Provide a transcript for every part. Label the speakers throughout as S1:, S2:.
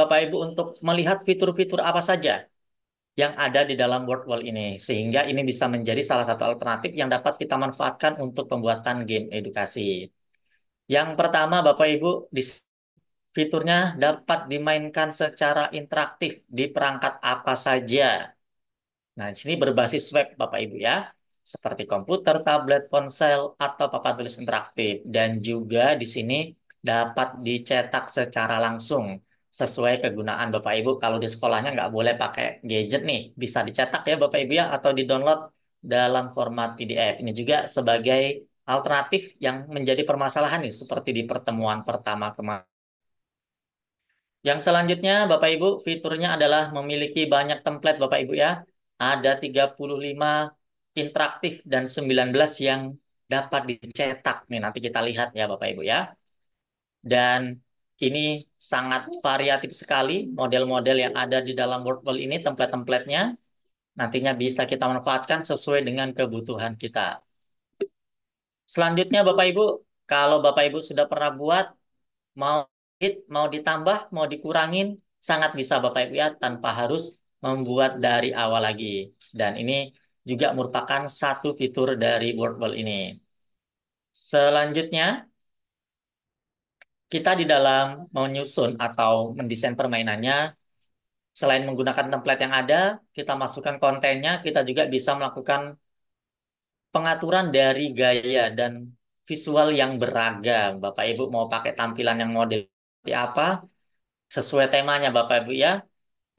S1: Bapak Ibu untuk melihat fitur-fitur apa saja yang ada di dalam World wall ini sehingga ini bisa menjadi salah satu alternatif yang dapat kita manfaatkan untuk pembuatan game edukasi. Yang pertama Bapak Ibu di fiturnya dapat dimainkan secara interaktif di perangkat apa saja. Nah, di sini berbasis web Bapak Ibu ya seperti komputer, tablet, ponsel, atau papan tulis interaktif. Dan juga di sini dapat dicetak secara langsung sesuai kegunaan Bapak Ibu. Kalau di sekolahnya nggak boleh pakai gadget nih, bisa dicetak ya Bapak Ibu ya atau di-download dalam format PDF. Ini juga sebagai alternatif yang menjadi permasalahan nih seperti di pertemuan pertama kemarin. Yang selanjutnya Bapak Ibu, fiturnya adalah memiliki banyak template Bapak Ibu ya. Ada 35 interaktif dan 19 yang dapat dicetak nih nanti kita lihat ya Bapak Ibu ya. Dan ini sangat variatif sekali model-model yang ada di dalam Wordle ini, template-templatenya. Nantinya bisa kita manfaatkan sesuai dengan kebutuhan kita. Selanjutnya Bapak Ibu, kalau Bapak Ibu sudah pernah buat, mau mau ditambah, mau dikurangin, sangat bisa Bapak Ibu ya tanpa harus membuat dari awal lagi. Dan ini juga merupakan satu fitur dari Wordle ini. Selanjutnya, kita di dalam menyusun atau mendesain permainannya, selain menggunakan template yang ada, kita masukkan kontennya, kita juga bisa melakukan pengaturan dari gaya dan visual yang beragam. Bapak Ibu mau pakai tampilan yang model seperti apa, sesuai temanya Bapak Ibu ya.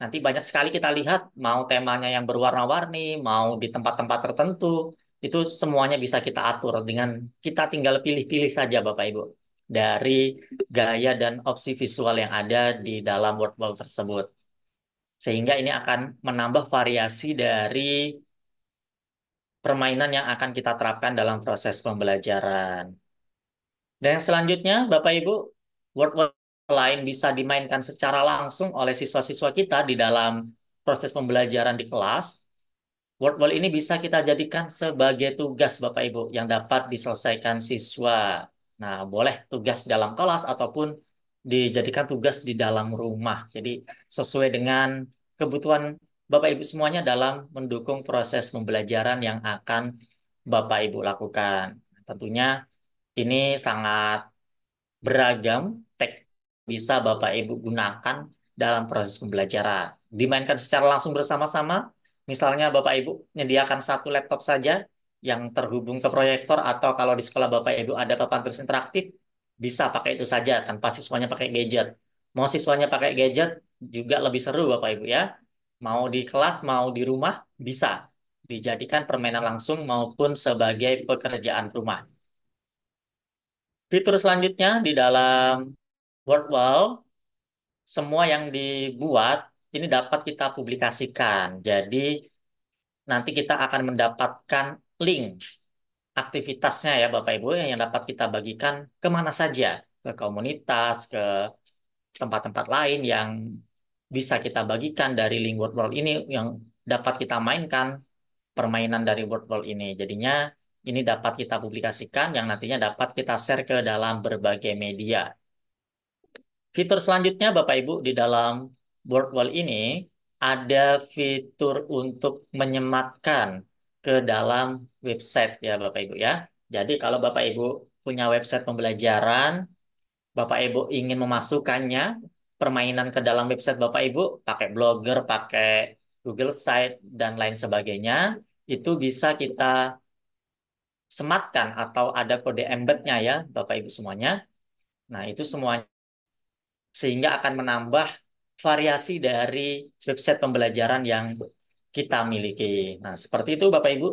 S1: Nanti banyak sekali kita lihat, mau temanya yang berwarna-warni, mau di tempat-tempat tertentu, itu semuanya bisa kita atur dengan kita tinggal pilih-pilih saja Bapak Ibu dari gaya dan opsi visual yang ada di dalam workflow tersebut. Sehingga ini akan menambah variasi dari permainan yang akan kita terapkan dalam proses pembelajaran. Dan yang selanjutnya, Bapak Ibu, workflow lain bisa dimainkan secara langsung oleh siswa-siswa kita di dalam proses pembelajaran di kelas, Wordwall ini bisa kita jadikan sebagai tugas Bapak Ibu yang dapat diselesaikan siswa. Nah, boleh tugas dalam kelas ataupun dijadikan tugas di dalam rumah. Jadi sesuai dengan kebutuhan Bapak Ibu semuanya dalam mendukung proses pembelajaran yang akan Bapak Ibu lakukan. Tentunya ini sangat beragam tek bisa Bapak Ibu gunakan dalam proses pembelajaran. Dimainkan secara langsung bersama-sama, misalnya Bapak Ibu menyediakan satu laptop saja, yang terhubung ke proyektor atau kalau di sekolah Bapak Ibu ada papan tulis interaktif, bisa pakai itu saja tanpa siswanya pakai gadget. Mau siswanya pakai gadget juga lebih seru Bapak Ibu ya. Mau di kelas, mau di rumah, bisa dijadikan permainan langsung maupun sebagai pekerjaan rumah. Fitur selanjutnya di dalam WordWall, semua yang dibuat ini dapat kita publikasikan. Jadi nanti kita akan mendapatkan link aktivitasnya ya Bapak Ibu yang dapat kita bagikan kemana saja ke komunitas ke tempat-tempat lain yang bisa kita bagikan dari link word world ini yang dapat kita mainkan permainan dari word world ini jadinya ini dapat kita publikasikan yang nantinya dapat kita share ke dalam berbagai media fitur selanjutnya Bapak Ibu di dalam word world ini ada fitur untuk menyematkan ke dalam website ya Bapak Ibu ya. Jadi kalau Bapak Ibu punya website pembelajaran, Bapak Ibu ingin memasukkannya permainan ke dalam website Bapak Ibu pakai Blogger, pakai Google Site dan lain sebagainya, itu bisa kita sematkan atau ada kode embed-nya ya Bapak Ibu semuanya. Nah, itu semuanya sehingga akan menambah variasi dari website pembelajaran yang kita miliki. Nah, seperti itu Bapak Ibu.